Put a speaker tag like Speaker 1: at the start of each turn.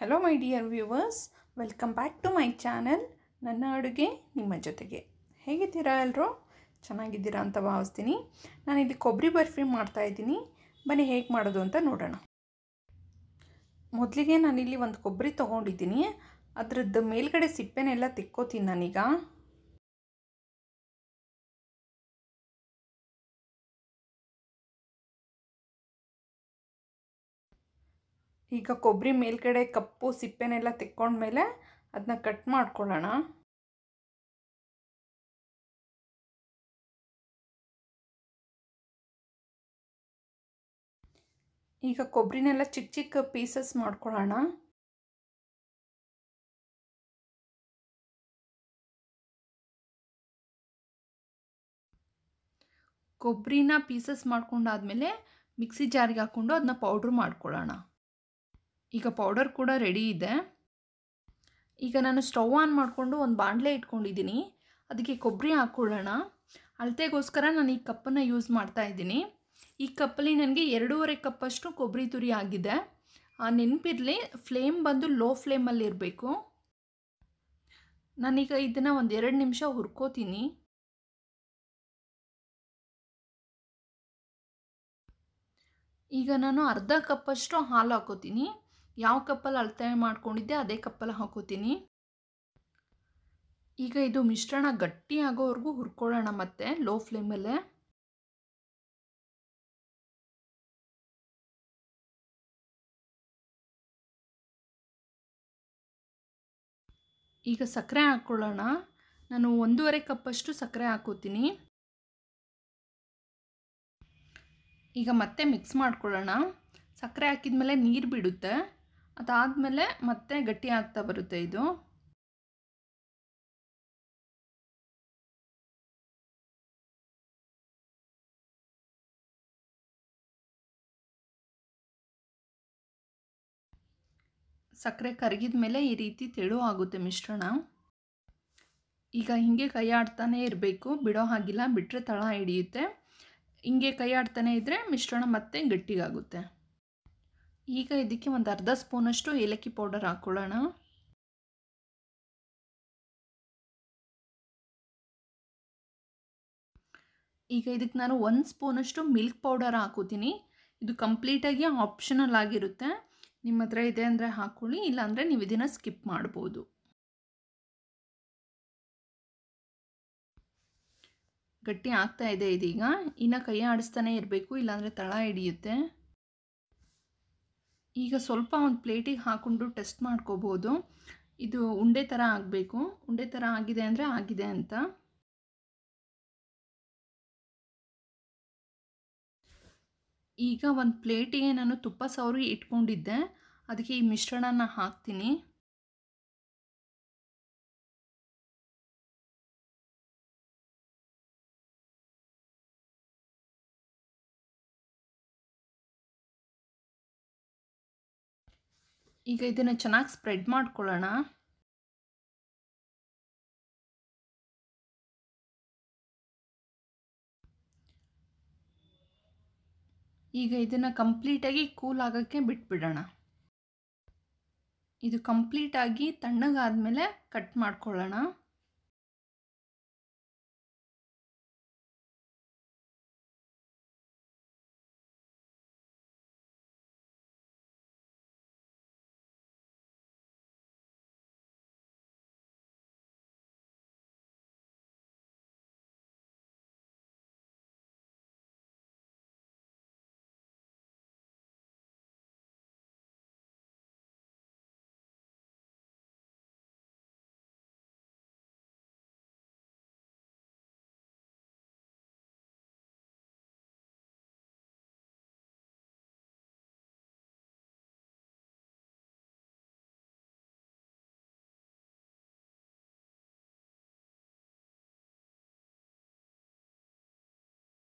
Speaker 1: hello my dear viewers welcome back to my channel ನನ್ನ ಅಡುಗೆ ನಿಮ್ಮ ಜೊತೆಗೆ ಹೇಗಿದ್ದೀರಾ ಎಲ್ಲರೂ ಚೆನ್ನಾಗಿದ್ದೀರಾ ಅಂತ ಭಾವಿಸ್ತೀನಿ ನಾನಿಲ್ಲಿ ಕೊಬ್ಬರಿ ಬರ್ಫಿ ಮಾಡ್ತಾಯಿದ್ದೀನಿ ಬನ್ನಿ ಹೇಗೆ ಮಾಡೋದು ಅಂತ ನೋಡೋಣ
Speaker 2: ಮೊದಲಿಗೆ ನಾನಿಲ್ಲಿ ಒಂದು ಕೊಬ್ಬರಿ ತೊಗೊಂಡಿದ್ದೀನಿ ಅದ್ರದ್ದು ಮೇಲ್ಗಡೆ ಸಿಪ್ಪೆನೆಲ್ಲ ತಿಕ್ಕೋತೀನಿ ನಾನೀಗ ಈಗ ಕೊಬ್ಬರಿ ಮೇಲ್ಗಡೆ ಕಪ್ಪು ಸಿಪ್ಪೆನೆಲ್ಲ ತೆಕ್ಕೊಂಡ್ಮೇಲೆ ಅದನ್ನ ಕಟ್ ಮಾಡ್ಕೊಳ್ಳೋಣ
Speaker 3: ಈಗ ಕೊಬ್ಬರಿನೆಲ್ಲ ಚಿಕ್ಕ ಚಿಕ್ಕ ಪೀಸಸ್ ಮಾಡ್ಕೊಳ್ಳೋಣ ಕೊಬ್ಬರಿನ
Speaker 1: ಪೀಸಸ್ ಮಾಡ್ಕೊಂಡಾದ್ಮೇಲೆ ಮಿಕ್ಸಿ ಜಾರಿಗೆ ಹಾಕ್ಕೊಂಡು ಅದನ್ನ ಪೌಡ್ರ್ ಮಾಡ್ಕೊಳ್ಳೋಣ ಈಗ ಪೌಡರ್ ಕೂಡ ರೆಡಿ ಇದೆ ಈಗ ನಾನು ಸ್ಟವ್ ಆನ್ ಮಾಡಿಕೊಂಡು ಒಂದು ಬಾಣಲೆ ಇಟ್ಕೊಂಡಿದ್ದೀನಿ ಅದಕ್ಕೆ ಕೊಬ್ಬರಿ ಹಾಕ್ಕೊಳ್ಳೋಣ ಅಳತೆಗೋಸ್ಕರ ನಾನು ಈ ಕಪ್ಪನ್ನು ಯೂಸ್ ಮಾಡ್ತಾ ಇದ್ದೀನಿ ಈ ಕಪ್ಪಲ್ಲಿ ನನಗೆ ಎರಡೂವರೆ ಕಪ್ಪಷ್ಟು ಕೊಬ್ಬರಿ ತುರಿ ಆಗಿದೆ ನೆನಪಿರಲಿ
Speaker 2: ಫ್ಲೇಮ್ ಬಂದು ಲೋ ಫ್ಲೇಮಲ್ಲಿ ಇರಬೇಕು ನಾನೀಗ ಇದನ್ನು ಒಂದು ಎರಡು ನಿಮಿಷ ಹುರ್ಕೋತೀನಿ ಈಗ ನಾನು ಅರ್ಧ ಕಪ್ಪಷ್ಟು ಹಾಲು ಹಾಕೋತೀನಿ
Speaker 1: ಯಾವ ಕಪ್ಪಲ್ಲಿ ಅಳತೆ ಮಾಡ್ಕೊಂಡಿದ್ದೆ ಅದೇ ಕಪ್ಪಲ್ಲಿ ಹಾಕೋತೀನಿ ಈಗ
Speaker 3: ಇದು ಮಿಶ್ರಣ ಗಟ್ಟಿ ಆಗೋವರೆಗೂ ಹುರ್ಕೊಳ್ಳೋಣ ಮತ್ತೆ ಲೋ ಫ್ಲೇಮಲ್ಲೇ ಈಗ ಸಕ್ಕರೆ ಹಾಕ್ಕೊಳ್ಳೋಣ
Speaker 2: ನಾನು ಒಂದೂವರೆ ಕಪ್ಪಷ್ಟು ಸಕ್ಕರೆ ಹಾಕೋತೀನಿ
Speaker 1: ಈಗ ಮತ್ತೆ ಮಿಕ್ಸ್ ಮಾಡ್ಕೊಳ್ಳೋಣ ಸಕ್ಕರೆ ಹಾಕಿದ ಮೇಲೆ ನೀರು ಬಿಡುತ್ತೆ
Speaker 3: ಅದಾದಮೇಲೆ ಮತ್ತೆ ಗಟ್ಟಿ ಆಗ್ತಾ ಬರುತ್ತೆ ಇದು
Speaker 2: ಸಕ್ಕರೆ ಕರಗಿದ ಮೇಲೆ ಈ ರೀತಿ ತೆಳು ಆಗುತ್ತೆ ಮಿಶ್ರಣ
Speaker 1: ಈಗ ಹಿಂಗೆ ಕೈ ಆಡ್ತಾನೆ ಇರಬೇಕು ಬಿಡೋ ಹಾಗಿಲ್ಲ ಬಿಟ್ಟರೆ ತಳ ಹಿಡಿಯುತ್ತೆ ಹಿಂಗೆ ಕೈ ಆಡ್ತಾನೆ ಇದ್ದರೆ ಮಿಶ್ರಣ ಮತ್ತೆ ಗಟ್ಟಿಗಾಗುತ್ತೆ ಈಗ ಇದಕ್ಕೆ ಒಂದು ಅರ್ಧ ಸ್ಪೂನಷ್ಟು
Speaker 3: ಏಲಕ್ಕಿ ಪೌಡರ್ ಹಾಕೊಳ್ಳೋಣ ಈಗ ಇದಕ್ಕೆ ನಾನು ಒಂದು ಸ್ಪೂನಷ್ಟು
Speaker 1: ಮಿಲ್ಕ್ ಪೌಡರ್ ಹಾಕೋತೀನಿ ಇದು ಕಂಪ್ಲೀಟಾಗಿ ಆಪ್ಷನಲ್ ಆಗಿರುತ್ತೆ ನಿಮ್ಮ ಹತ್ರ ಇದೆ ಅಂದರೆ ಹಾಕೊಳ್ಳಿ ಇಲ್ಲಾಂದರೆ ನೀವು ಇದನ್ನು ಸ್ಕಿಪ್ ಮಾಡ್ಬೋದು ಗಟ್ಟಿ ಆಗ್ತಾ ಇದೆ ಇದೀಗ ಇನ್ನು ಕೈ ಆಡಿಸ್ತಾನೆ ಇರಬೇಕು ಇಲ್ಲಾಂದರೆ ತಳ ಹಿಡಿಯುತ್ತೆ ಈಗ ಸ್ವಲ್ಪ ಒಂದು ಪ್ಲೇಟಿಗೆ
Speaker 2: ಹಾಕ್ಕೊಂಡು ಟೆಸ್ಟ್ ಮಾಡ್ಕೋಬೋದು ಇದು ಉಂಡೆ ಥರ ಆಗಬೇಕು ಉಂಡೆ ಥರ ಆಗಿದೆ ಅಂದರೆ ಆಗಿದೆ ಅಂತ ಈಗ ಒಂದು ಪ್ಲೇಟಿಗೆ ನಾನು ತುಪ್ಪ ಸವರಿ ಇಟ್ಕೊಂಡಿದ್ದೆ ಅದಕ್ಕೆ ಈ
Speaker 3: ಮಿಶ್ರಣನ ಹಾಕ್ತೀನಿ ಈಗ ಇದನ್ನು ಚೆನ್ನಾಗಿ ಸ್ಪ್ರೆಡ್ ಮಾಡ್ಕೊಳ್ಳೋಣ
Speaker 2: ಈಗ ಇದನ್ನು ಕಂಪ್ಲೀಟಾಗಿ ಕೂಲ್ ಆಗೋಕ್ಕೆ ಬಿಟ್ಬಿಡೋಣ ಇದು ಕಂಪ್ಲೀಟಾಗಿ ತಣ್ಣಗಾದ ಮೇಲೆ ಕಟ್ ಮಾಡ್ಕೊಳ್ಳೋಣ